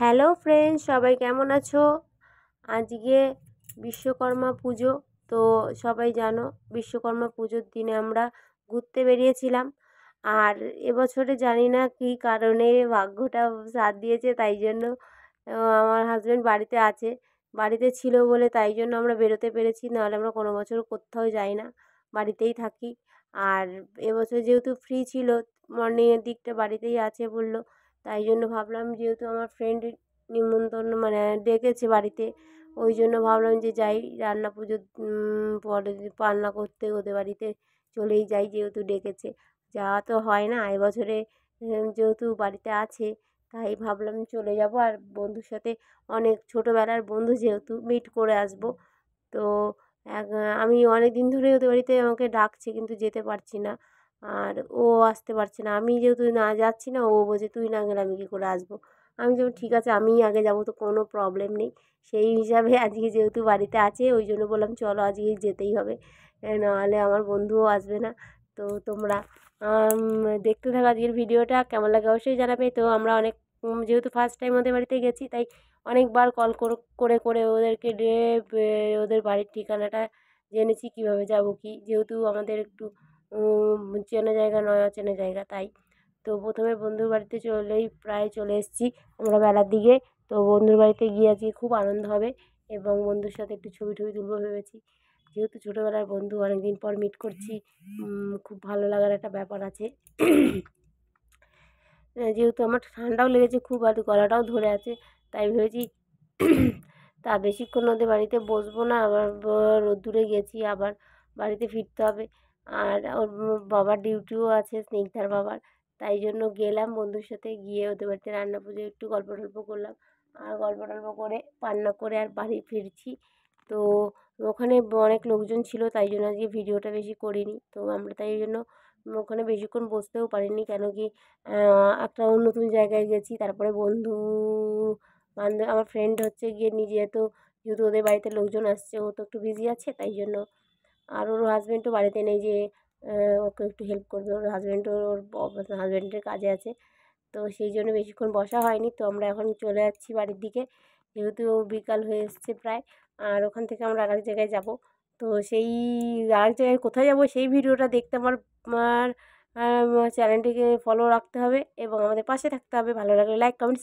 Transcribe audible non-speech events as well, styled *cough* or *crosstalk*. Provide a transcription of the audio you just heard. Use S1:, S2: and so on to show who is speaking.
S1: hello friends সবাই কেমন আছো আজকে বিশ্বকর্মা পুজো তো সবাই জানো বিশ্বকর্মা পুজোর দিনে আমরা ঘুরতে বেরিয়েছিলাম আর এবছরে জানি না কী কারণে ভাগ্যটা সাথ দিয়েছে তাই জন্য আমার হাজব্যান্ড বাড়িতে আছে বাড়িতে ছিল বলে তাই জন্য আমরা বেরোতে পেরেছি নাহলে আমরা কোনো বছর কোথাও যাই না বাড়িতেই থাকি আর এবছর যেহেতু ফ্রি ছিল মর্নিংয়ের দিকটা বাড়িতেই আছে বললো তাই জন্য ভাবলাম যেহেতু আমার ফ্রেন্ড নিমন্ত্রণ মানে ডেকেছে বাড়িতে ওই জন্য ভাবলাম যে যাই রান্না পুজোর পরে পান্না করতে ওদের বাড়িতে চলেই যাই যেহেতু ডেকেছে যাওয়া তো হয় না এবছরে যেহেতু বাড়িতে আছে তাই ভাবলাম চলে যাব আর বন্ধুর সাথে অনেক ছোটোবেলার বন্ধু যেহেতু মিট করে আসব তো আমি অনেক দিন ধরে ওদের বাড়িতে আমাকে ডাকছে কিন্তু যেতে পারছি না আর ও আসতে পারছে না আমি যেহেতু না যাচ্ছি না ও বলছে তুই না গেলে আমি কী করে আসবো আমি যেমন ঠিক আছে আমিই আগে যাবো তো কোনো প্রবলেম নেই সেই হিসাবে *laughs* আজকে যেহেতু বাড়িতে আছে ওই জন্য বললাম চলো আজকে যেতেই হবে নাহলে আমার বন্ধুও আসবে না তো তোমরা দেখতে থাকো আজকের ভিডিওটা কেমন লাগে অবশ্যই জানাবে তো আমরা অনেক যেহেতু ফার্স্ট টাইম ওদের বাড়িতে গেছি তাই অনেকবার কল করে করে ওদেরকে ডে ওদের বাড়ির ঠিকানাটা জেনেছি কিভাবে যাব কি যেহেতু আমাদের একটু চেনা জায়গা নয় অচেনা জায়গা তাই তো প্রথমে বন্ধুর বাড়িতে চলেই প্রায় চলে এসেছি আমরা বেলার দিকে তো বন্ধুর বাড়িতে গিয়ে আজকে খুব আনন্দ হবে এবং বন্ধুর সাথে একটু ছবি টবি তুলবো ভেবেছি যেহেতু ছোটোবেলার বন্ধু অনেকদিন পর মিট করছি খুব ভালো লাগার একটা ব্যাপার আছে হ্যাঁ, যেহেতু আমার ঠান্ডাও লেগেছে খুব আর গলাটাও ধরে আছে তাই ভেবেছি তা বেশিক্ষণ ওদের বাড়িতে বসবো না আবার রোদ্দুরে গেছি আবার বাড়িতে ফিরতে হবে আর ওর বাবার ডিউটিও আছে স্নিগ্ধার বাবার তাই জন্য গেলাম বন্ধুর সাথে গিয়ে ওদের বাড়িতে রান্না পুজো একটু গল্প টল্প করলাম আর গল্প টল্প করে পান্না করে আর বাড়ি ফিরছি তো ওখানে অনেক লোকজন ছিল তাই জন্য আজকে ভিডিওটা বেশি করিনি তো আমরা তাই জন্য ওখানে বেশিক্ষণ বসতেও পারিনি কেন কি একটা নতুন জায়গায় গেছি তারপরে বন্ধু বান্ধব আমার ফ্রেন্ড হচ্ছে গিয়ে নিজে তো যেহেতু ওদের বাড়িতে লোকজন আসছে ও তো একটু বিজি আছে তাই জন্য আর ওর হাজব্যান্ডও বাড়িতে নেই যে ওকে একটু হেল্প করবে ওর হাজব্যান্ডও ওর হাজব্যান্ডের কাজে আছে তো সেই জন্য বেশিক্ষণ বসা হয়নি তো আমরা এখন চলে যাচ্ছি বাড়ির দিকে যেহেতু বিকাল হয়ে এসছে প্রায় আর ওখান থেকে আমরা আরেক জায়গায় যাব তো সেই আরেক জায়গায় কোথায় যাব সেই ভিডিওটা দেখতে আমার আমার চ্যানেলটিকে ফলো রাখতে হবে এবং আমাদের পাশে থাকতে হবে ভালো লাগলে লাইক কমেন্ট